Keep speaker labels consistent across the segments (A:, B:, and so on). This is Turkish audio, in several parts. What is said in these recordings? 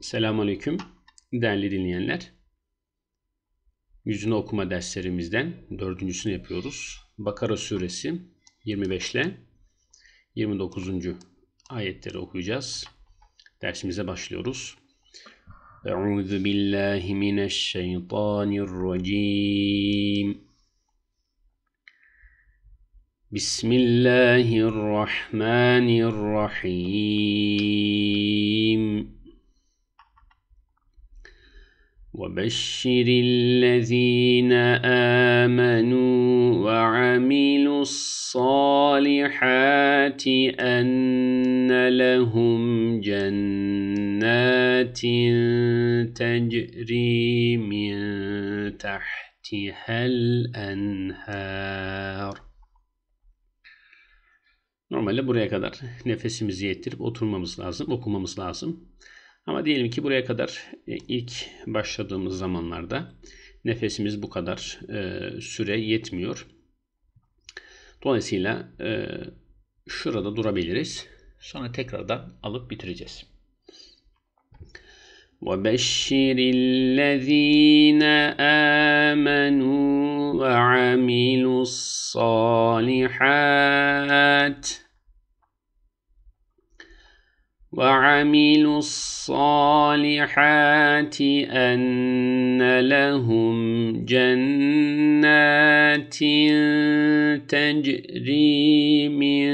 A: Selamun Aleyküm değerli dinleyenler. Yüzünü okuma derslerimizden dördüncüsünü yapıyoruz. Bakara suresi 25 ile 29. ayetleri okuyacağız. Dersimize başlıyoruz. Euzu billahi mineşşeytanirracim. Bismillahirrahmanirrahim. وبشر الذين آمنوا وعملوا الصالحات أن لهم جنات تجري من تحتها الأنهار Normalde buraya kadar nefesimizi yettirip oturmamız lazım, okumamız lazım. Ama diyelim ki buraya kadar e, ilk başladığımız zamanlarda nefesimiz bu kadar e, süre yetmiyor. Dolayısıyla e, şurada durabiliriz. Sonra tekrardan alıp bitireceğiz. وبشر الذين آمنوا وعملوا الصالحات وعملوا الصالحات أن لهم جنات تجري من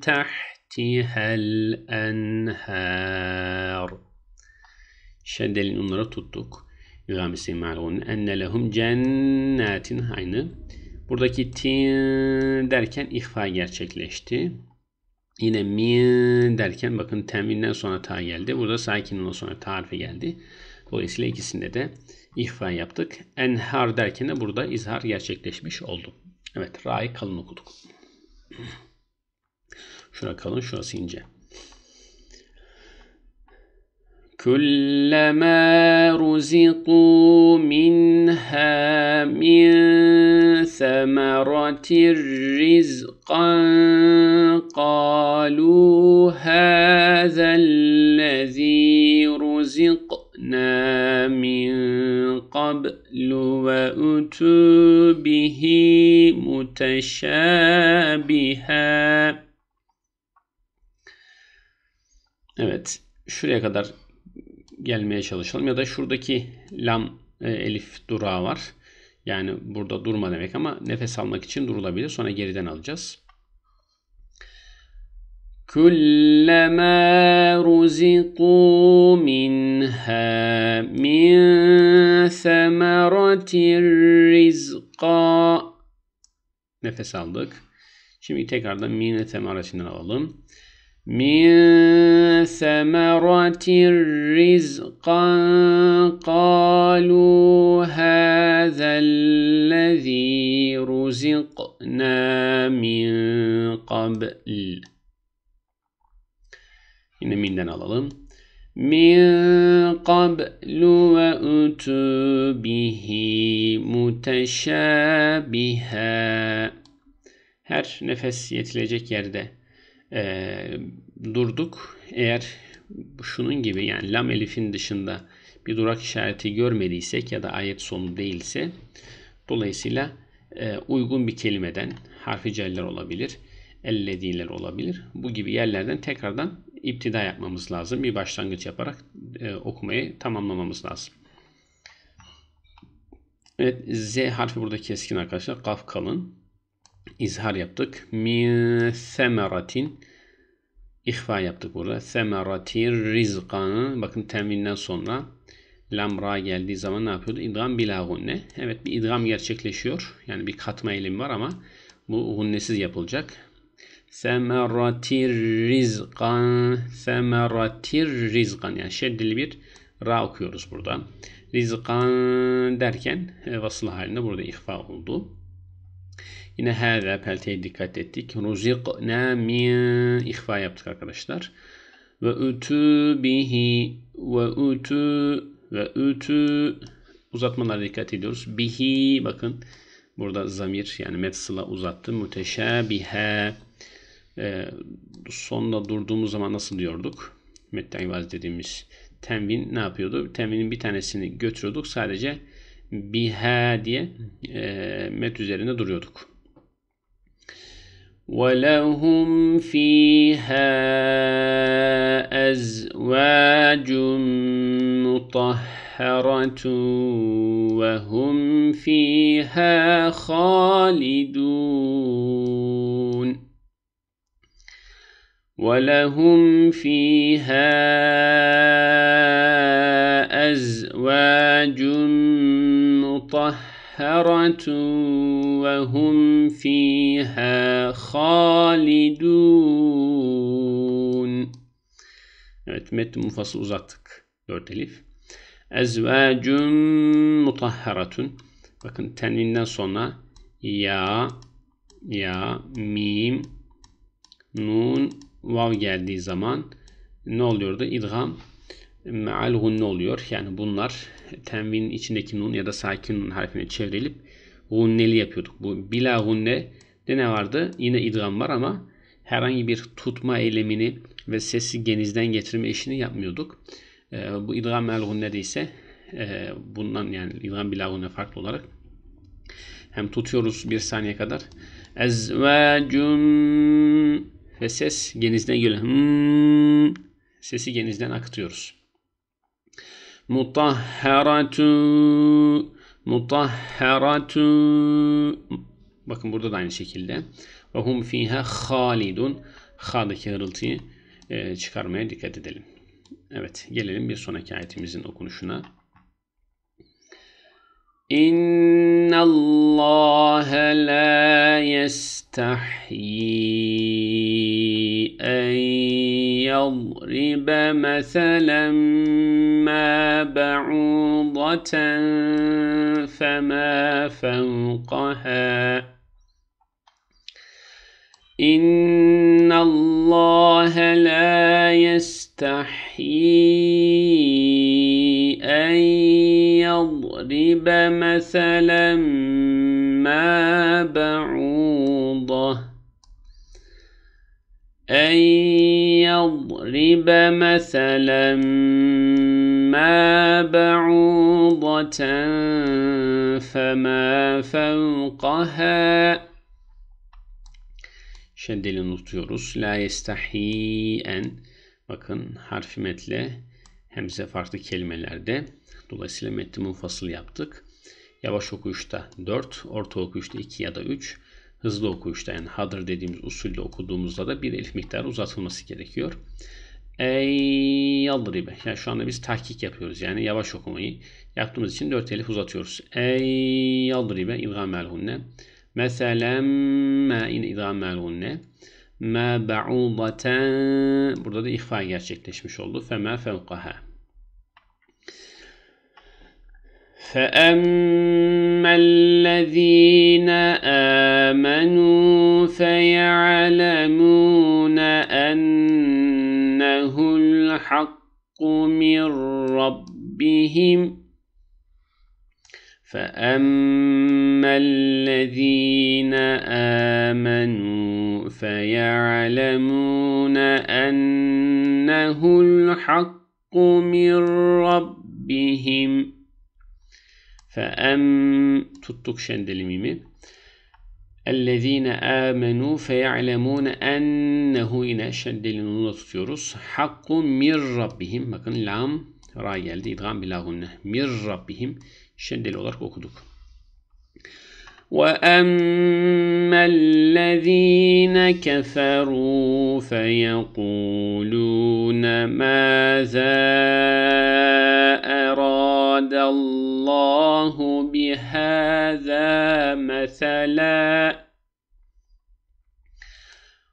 A: تحتها الأنهار شد الأمرة tuttuk. Yughamisi mal'un enne lehum cennetin aynı. Buradaki tin derken ihfa gerçekleşti. Yine min derken bakın teminden sonra ta geldi. Burada sakinden sonra ta geldi. Dolayısıyla ikisinde de ihfa yaptık. Enhar derken de burada izhar gerçekleşmiş oldu. Evet ra'yı kalın okuduk. Şuna kalın şurası ince. كلما رزقوا منها من ثمرة رزقا قالوا هذا الذي رزقنا من قبل وأتوا به متشابها Evet, şuraya kadar gelmeye çalışalım. Ya da şuradaki lam e, elif durağı var. Yani burada durma demek ama nefes almak için durulabilir. Sonra geriden alacağız. Kullemâ ruzikû minhâ min semeratir rizqa. Nefes aldık. Şimdi tekrardan min semeratin'den alalım. من ثمرة الرزق قالوا هذا الذي رزقنا من قبل Yine minden alalım. Min qablu ve utu bihi muteşabiha. Her nefes yetilecek yerde e, durduk. Eğer şunun gibi yani lam elifin dışında bir durak işareti görmediysek ya da ayet sonu değilse dolayısıyla e, uygun bir kelimeden harfi celler olabilir, ellediler olabilir. Bu gibi yerlerden tekrardan iptida yapmamız lazım. Bir başlangıç yaparak e, okumayı tamamlamamız lazım. Evet Z harfi burada keskin arkadaşlar. Kaf kalın izhar yaptık. Min semeratin ihfa yaptık burada. Semeratin rizkanı bakın temvinden sonra lamra geldiği zaman ne yapıyordu? İdgam bila gunne. Evet bir idgam gerçekleşiyor. Yani bir katma eylemi var ama bu gunnesiz yapılacak. Semeratir rizkan semeratir rizqan. yani şeddeli bir ra okuyoruz burada. Rizqan derken e, vasıl halinde burada ihfa oldu. Yine hâzâ pelteye dikkat ettik. Ruzikna min ihfa yaptık arkadaşlar. Ve ütü bihi ve ütü ve ütü uzatmalara dikkat ediyoruz. Bihi bakın burada zamir yani metsıla uzattı. Müteşabihe e, sonda durduğumuz zaman nasıl diyorduk? Metten ivaz dediğimiz tenvin ne yapıyordu? Tenvinin bir tanesini götürüyorduk. Sadece bihe diye e, met üzerinde duruyorduk. ولهم فيها أزواج مطهرة وهم فيها خالدون ولهم فيها أزواج مطهرة مطهرة وهم فيها halidun. Evet metni mufası uzattık. Dört elif. Ezvacun mutahharatun. Bakın tenvinden sonra ya ya mim nun vav geldiği zaman ne oluyordu? İdgam meal gunne oluyor. Yani bunlar tenvinin içindeki nun ya da sakin nun harfine çevrilip gunneli yapıyorduk. Bu bila gunne de ne vardı? Yine idgam var ama herhangi bir tutma eylemini ve sesi genizden getirme işini yapmıyorduk. E, bu idgam el gunne'de ise e, bundan yani idgam bila gunne farklı olarak hem tutuyoruz bir saniye kadar. Ezvacun ve ses genizden geliyor. Hmm, sesi genizden akıtıyoruz mutahharatu mutahharatu bakın burada da aynı şekilde ve hum fiha halidun ha'daki hırıltıyı e, çıkarmaya dikkat edelim. Evet gelelim bir sonraki ayetimizin okunuşuna. İnna Allah la yestahyi en يضرب مثلا ما بعوضة فما فوقها إن الله لا يستحيي أن يضرب مثلا ما بعوضة أن يضرب مثلا ما بعوضة فما فوقها Şeddeli unutuyoruz. La yestahiyen. Bakın harfi metle hem de farklı kelimelerde. Dolayısıyla metni munfasıl yaptık. Yavaş okuyuşta 4, orta okuyuşta 2 ya da 3 hızlı okuyuşta yani hadır dediğimiz usulle okuduğumuzda da bir elif miktarı uzatılması gerekiyor. Ey yaldribe. Yani şu anda biz tahkik yapıyoruz. Yani yavaş okumayı yaptığımız için dört elif uzatıyoruz. Ey yaldribe idgam melhunne. Meselen ma in idgam elhunne. Ma ba'udaten. Burada da ihfa gerçekleşmiş oldu. Fema fevkaha. Fe'em الذين آمنوا فيعلمون أنه الحق من ربهم فأما الذين آمنوا فيعلمون أنه الحق من ربهم Fe'em tuttuk şendeli mimi. اَلَّذ۪ينَ آمَنُوا فَيَعْلَمُونَ اَنَّهُ yine şeddeli nunla tutuyoruz. حَقٌ مِنْ Rabbihim. Bakın lam ra geldi. İdgam bilahunne. Mir Rabbihim. Şeddeli olarak okuduk. واما الذين كفروا فيقولون ماذا اراد الله بهذا مثلا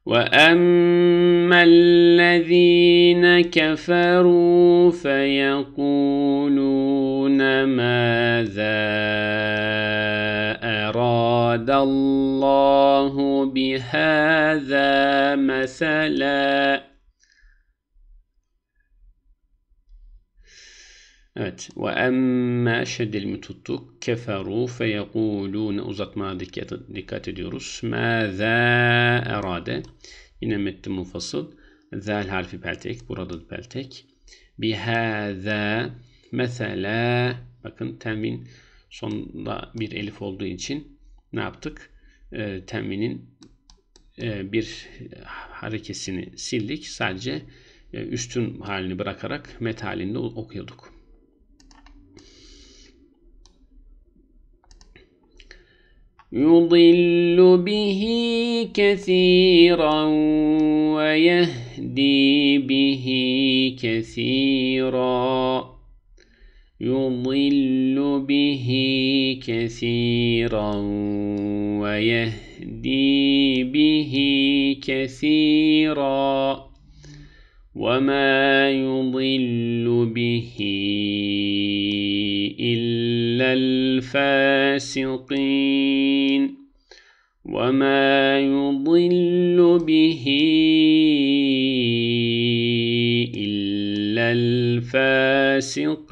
A: واما الذين كفروا فيقولون ماذا أراد الله بهذا مثلا Evet. Ve emme eşeddil mututtuk keferu fe feyekulune uzatmaya dikkat, dikkat ediyoruz. zâ erade. Yine metti mufasıl. Zâl harfi peltek. Burada da peltek. Bi Bihâzâ. Mesela. Bakın temin sonunda bir elif olduğu için ne yaptık? E, tenvinin e, bir harekesini sildik. Sadece e, üstün halini bırakarak met halinde okuyorduk. يضل به كثيرا ويهدي به كثيرا يضل به كثيرا ويهدي به كثيرا وما يضل به إلا الفاسقين وما يضل به إلا الفاسقين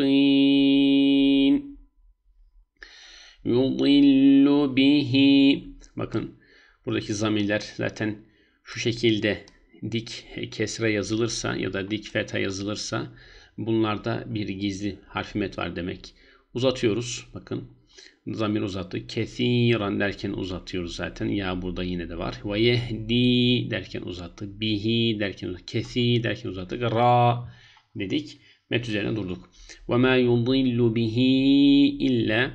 A: يضل به Bakın buradaki zamirler zaten şu şekilde dik kesre yazılırsa ya da dik feta yazılırsa bunlarda bir gizli harfimet var demek. Uzatıyoruz. Bakın zamir uzattı. Kesiran derken uzatıyoruz zaten. Ya burada yine de var. Ve yehdi derken uzattı. Bihi derken uzattı. Kesi derken uzattık. Ra dedik. Met üzerine durduk. Ve ma yudillu bihi illa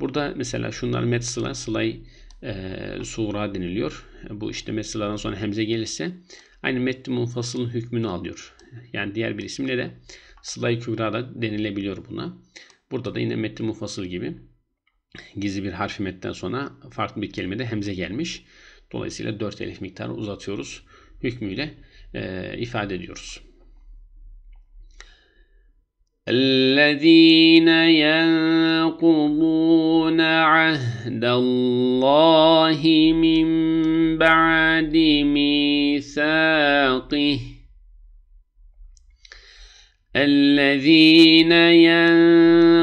A: Burada mesela şunlar met sıla, sılay e, sura deniliyor. Bu işte met sıladan sonra hemze gelirse aynı metni munfasılın hükmünü alıyor. Yani diğer bir isimle de sılay kübra da denilebiliyor buna. Burada da yine metni munfasıl gibi gizli bir harfi metten sonra farklı bir kelime de hemze gelmiş. Dolayısıyla 4 elif miktarı uzatıyoruz. Hükmüyle e, ifade ediyoruz. الذين ينقضون عهد الله من بعد ميثاقه الذين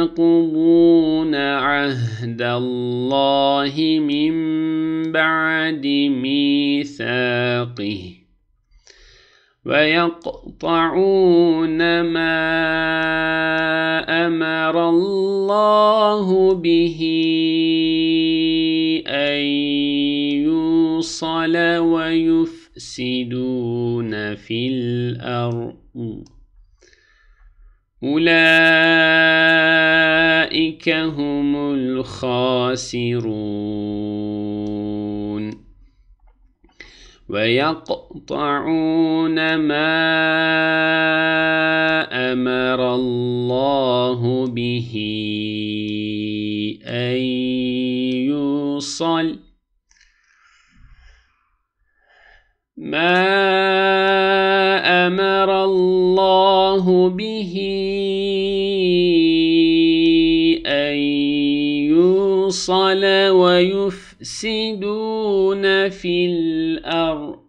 A: ينقضون عهد الله من بعد ميثاقه ويقضون يقطعون ما أمر الله به أن يوصل ويفسدون في الأرض أولئك هم الخاسرون ويقطعون ما أمر الله به أن يوصل ما أمر الله به أن يوصل ويفعل يفسدون في الأرض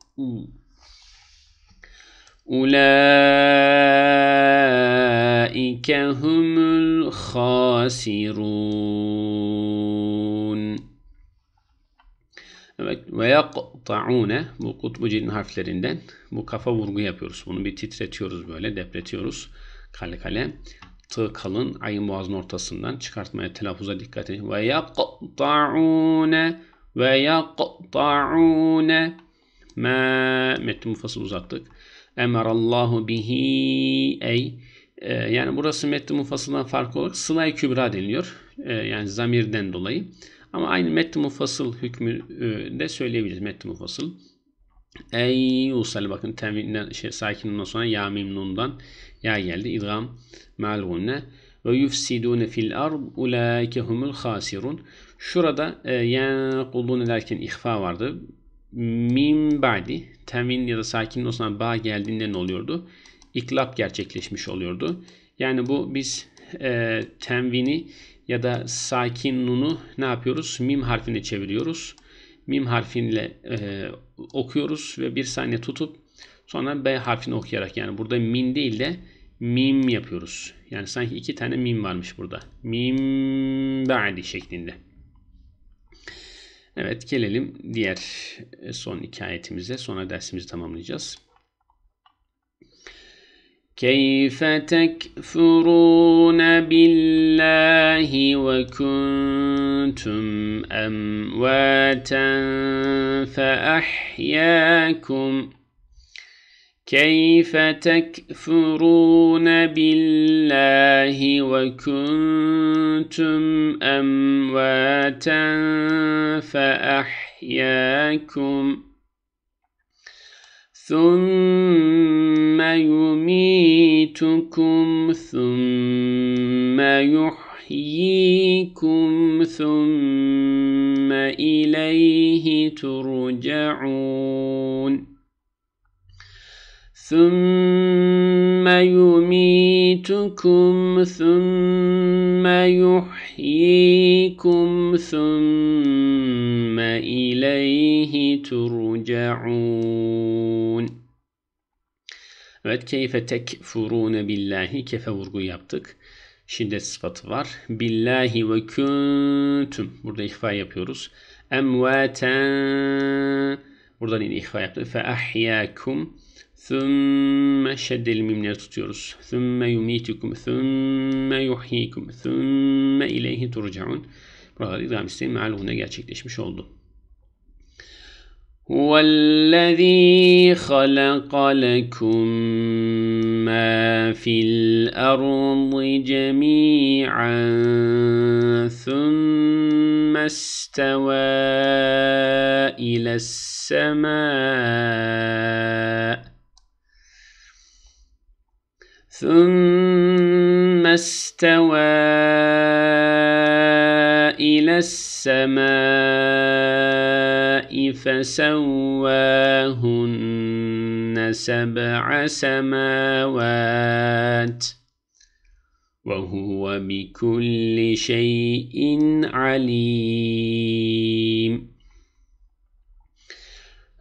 A: أولئك هم الخاسرون Evet ve yaktaune bu kutbu cilin harflerinden bu kafa vurgu yapıyoruz. Bunu bir titretiyoruz böyle depretiyoruz kale kale. Tı kalın ayın boğazın ortasından çıkartmaya telaffuza dikkat edin. Ve yakta'une ve yakta'une ma metnu fasıl uzattık. Emarallahu bihi ey e, yani burası metni mufasıldan farklı olarak sılay kübra deniliyor. E, yani zamirden dolayı. Ama aynı metni mufasıl hükmü e, de söyleyebiliriz. Metni mufasıl. Ey usal bakın temvinden şey sakininden sonra ya mimnundan ya geldi idgam malgunne Ve yufsidune fil ard ulaike humul hasirun. Şurada e, yenkulune derken ihfa vardı. mim ba'di temin ya da sakin olsun ba geldiğinde ne oluyordu? İklap gerçekleşmiş oluyordu. Yani bu biz e, tenvini ya da sakin nunu ne yapıyoruz? Mim harfine çeviriyoruz. Mim harfinle e, okuyoruz ve bir saniye tutup sonra B harfini okuyarak yani burada min değil de mim yapıyoruz. Yani sanki iki tane mim varmış burada. Mim ba'di şeklinde. Evet gelelim diğer e, son iki ayetimize. Sonra dersimizi tamamlayacağız. كيف تكفرون بالله وكنتم أمواتا فأحياكم ۖ كيف تكفرون بالله وكنتم امواتا فاحياكم ثم يميتكم ثم يحييكم ثم اليه ترجعون ثم يميتكم ثم يحييكم ثم إليه turcaun. Evet keyfe tekfurune billahi kefe vurgu yaptık. Şiddet sıfatı var. Billahi ve kuntum. Burada ihfa yapıyoruz. Emvaten. Buradan yine ihfa yaptık. Fe ahyakum ثم شد الممنر تطيرس ثم يميتكم ثم يحييكم ثم إليه ترجعون Burada idam isteği mealuhuna gerçekleşmiş oldu. وَالَّذ۪ي خَلَقَ لَكُمْ مَا فِي الْأَرْضِ جَمِيعًا ثُمَّ اسْتَوَى إِلَى السَّمَاءِ ثم استوى إلى السماء فسواهن سبع سماوات وهو بكل شيء عليم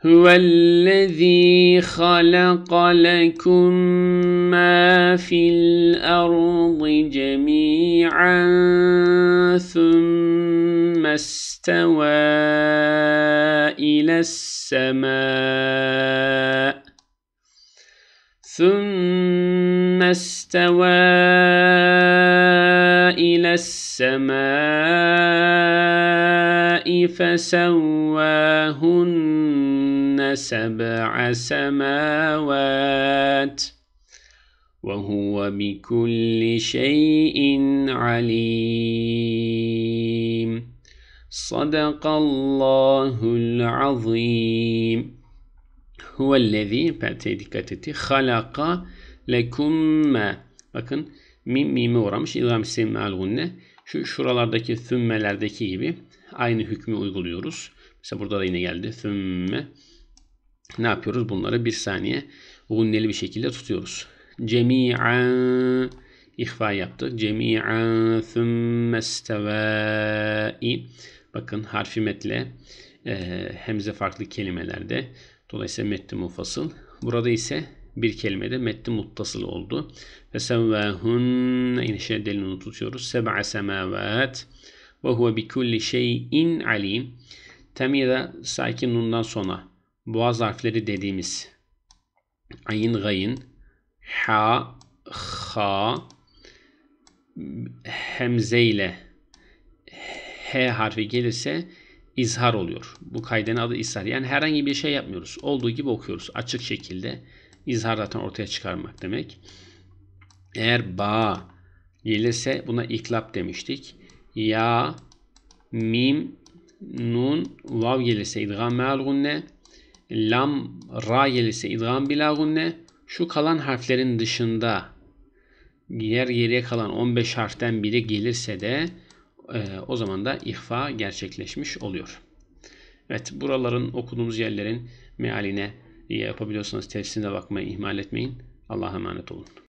A: هو الذي خلق لكم ما في الأرض جميعا ثم استوى إلى السماء ثم استوى إلى السماء فسواهن سبع semavat, ve بكل شيء عليم صدق الله العظيم هو الذي perte dikkat etti halaka lekumme bakın mim mime uğramış ilgam semme'al gunne şu şuralardaki sümmelerdeki gibi aynı hükmü uyguluyoruz. Mesela burada da yine geldi. Sümme ne yapıyoruz? Bunları bir saniye gunneli bir şekilde tutuyoruz. Cemi'an ihfa yaptı. Cemi'an thumme istevai. Bakın harfi metle e, hemze farklı kelimelerde. Dolayısıyla metni mufasıl. Burada ise bir kelimede metni muttasıl oldu. Ve sevvâhunne yine şeddelini tutuyoruz. Seb'a semâvât ve huve bi kulli şeyin alim. Tamiye'de sakin nundan sonra boğaz harfleri dediğimiz ayın gayın ha ha hemze ile h harfi gelirse izhar oluyor. Bu kaydenin adı izhar. Yani herhangi bir şey yapmıyoruz. Olduğu gibi okuyoruz. Açık şekilde izhar zaten ortaya çıkarmak demek. Eğer ba gelirse buna iklap demiştik. Ya, mim, nun, vav gelirse idgam meal gunne lam, ra gelirse idgam bila gunne. Şu kalan harflerin dışında diğer geriye kalan 15 harften biri gelirse de e, o zaman da ihfa gerçekleşmiş oluyor. Evet buraların okuduğumuz yerlerin mealine yapabiliyorsanız tersine bakmayı ihmal etmeyin. Allah'a emanet olun.